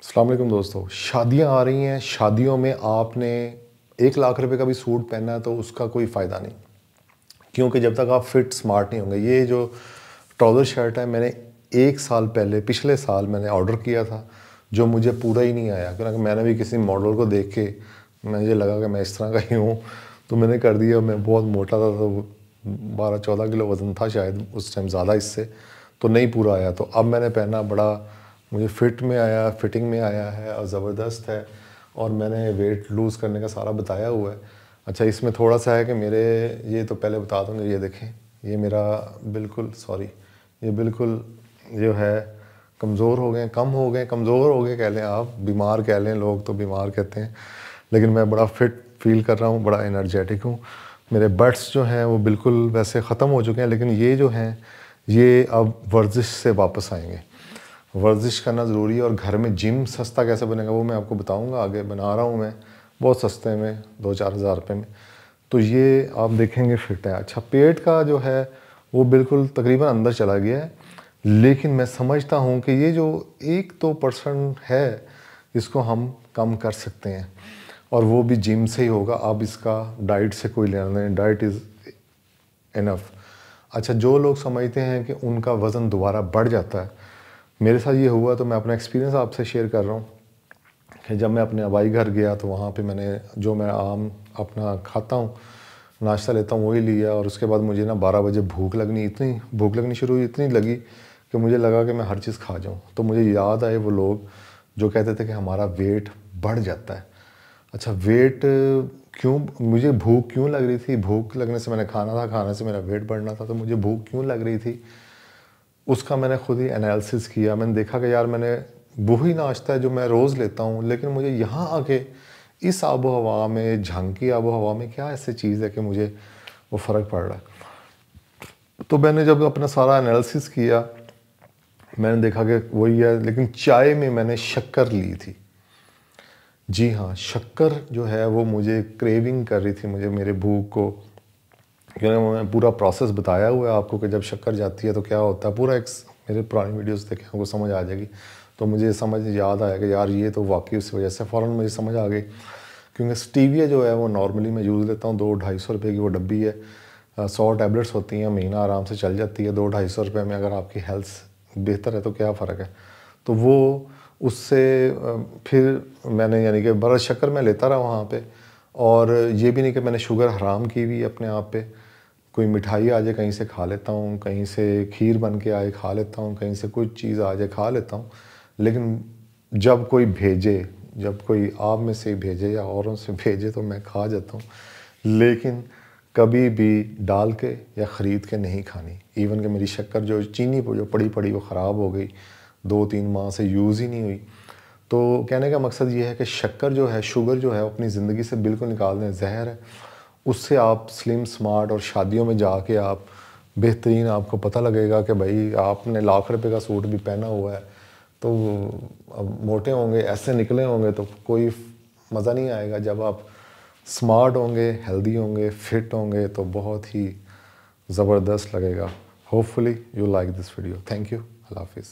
अलमेकम दोस्तों शादियां आ रही हैं शादियों में आपने एक लाख रुपए का भी सूट पहना है तो उसका कोई फ़ायदा नहीं क्योंकि जब तक आप फिट स्मार्ट नहीं होंगे ये जो ट्राउज़र शर्ट है मैंने एक साल पहले पिछले साल मैंने ऑर्डर किया था जो मुझे पूरा ही नहीं आया क्योंकि मैंने भी किसी मॉडल को देख के मुझे लगा कि मैं इस तरह का ही हूँ तो मैंने कर दिया मैं बहुत मोटा था तो बारह चौदह किलो वज़न था शायद उस टाइम ज़्यादा इससे तो नहीं पूरा आया तो अब मैंने पहना बड़ा मुझे फिट में आया फिटिंग में आया है और ज़बरदस्त है और मैंने वेट लूज़ करने का सारा बताया हुआ है अच्छा इसमें थोड़ा सा है कि मेरे ये तो पहले बता दूँ ये देखें ये मेरा बिल्कुल सॉरी ये बिल्कुल जो है कमज़ोर हो गए कम हो गए कमज़ोर हो गए कह लें आप बीमार कह लें लोग तो बीमार कहते हैं लेकिन मैं बड़ा फिट फील कर रहा हूँ बड़ा इनर्जेटिक हूँ मेरे बट्स जो हैं वो बिल्कुल वैसे ख़त्म हो चुके हैं लेकिन ये जो हैं ये अब वर्जिश से वापस आएंगे वर्जिश करना ज़रूरी है और घर में जिम सस्ता कैसे बनेगा वो मैं आपको बताऊंगा आगे बना रहा हूँ मैं बहुत सस्ते में दो चार हज़ार रुपये में तो ये आप देखेंगे फिट है अच्छा पेट का जो है वो बिल्कुल तकरीबन अंदर चला गया है लेकिन मैं समझता हूँ कि ये जो एक दो तो परसेंट है इसको हम कम कर सकते हैं और वो भी जिम से ही होगा अब इसका डाइट से कोई लेना नहीं डाइट इज़ इनफ अच्छा जो लोग समझते हैं कि उनका वज़न दोबारा बढ़ जाता है मेरे साथ ये हुआ तो मैं अपना एक्सपीरियंस आपसे शेयर कर रहा हूँ कि जब मैं अपने आबाई घर गया तो वहाँ पे मैंने जो मैं आम अपना खाता हूँ नाश्ता लेता हूँ वही लिया और उसके बाद मुझे ना बारह बजे भूख लगनी इतनी भूख लगनी शुरू हुई इतनी लगी कि मुझे लगा कि मैं हर चीज़ खा जाऊँ तो मुझे याद आए वो लोग जो कहते थे कि हमारा वेट बढ़ जाता है अच्छा वेट क्यों मुझे भूख क्यों लग रही थी भूख लगने से मैंने खाना था खाने से मेरा वेट बढ़ना था तो मुझे भूख क्यों लग रही थी उसका मैंने खुद ही एनालिसिस किया मैंने देखा कि यार मैंने वही नाश्ता है जो मैं रोज़ लेता हूँ लेकिन मुझे यहाँ आके इस आबो हवा में की आबो हवा में क्या ऐसी चीज़ है कि मुझे वो फ़र्क पड़ रहा है तो मैंने जब अपना सारा एनालिसिस किया मैंने देखा कि वही है लेकिन चाय में मैंने शक्कर ली थी जी हाँ शक्कर जो है वो मुझे क्रेविंग कर रही थी मुझे मेरे भूख को क्योंकि मैंने पूरा प्रोसेस बताया हुआ है आपको कि जब शक्कर जाती है तो क्या होता है पूरा एक मेरे पुरानी वीडियोस देखे उनको समझ आ जाएगी तो मुझे समझ याद आया कि यार ये तो वाकई उस वजह से फ़ौर मुझे समझ आ गई क्योंकि स्टीविया जो है वो नॉर्मली मैं यूज़ लेता हूँ दो ढाई सौ की वो डब्बी है सौ टैबलेट्स होती हैं महीना आराम से चल जाती है दो ढाई सौ रुपये में अगर आपकी हेल्थ बेहतर है तो क्या फ़र्क है तो वो उससे फिर मैंने यानी कि बड़ा शक्कर मैं लेता रहा वहाँ पर और ये भी नहीं कि मैंने शुगर हराम की हुई अपने आप पे कोई मिठाई आ जाए कहीं से खा लेता हूँ कहीं से खीर बन के आए खा लेता हूँ कहीं से कुछ चीज़ आ जाए खा लेता हूँ लेकिन जब कोई भेजे जब कोई आप में से भेजे या औरों से भेजे तो मैं खा जाता हूँ लेकिन कभी भी डाल के या ख़रीद के नहीं खानी इवन कि मेरी शक्कर जो चीनी पर जो पड़ी पड़ी वो ख़राब हो गई दो तीन माह से यूज़ ही नहीं हुई तो कहने का मकसद ये है कि शक्कर जो है शुगर जो है अपनी ज़िंदगी से बिल्कुल निकाल दें जहर है उससे आप स्लिम स्मार्ट और शादियों में जाके आप बेहतरीन आपको पता लगेगा कि भाई आपने लाख रुपए का सूट भी पहना हुआ है तो अब मोटे होंगे ऐसे निकले होंगे तो कोई मज़ा नहीं आएगा जब आप स्मार्ट होंगे हेल्दी होंगे फिट होंगे तो बहुत ही ज़बरदस्त लगेगा hopefully you like this video thank you अल्लाह हाफिज़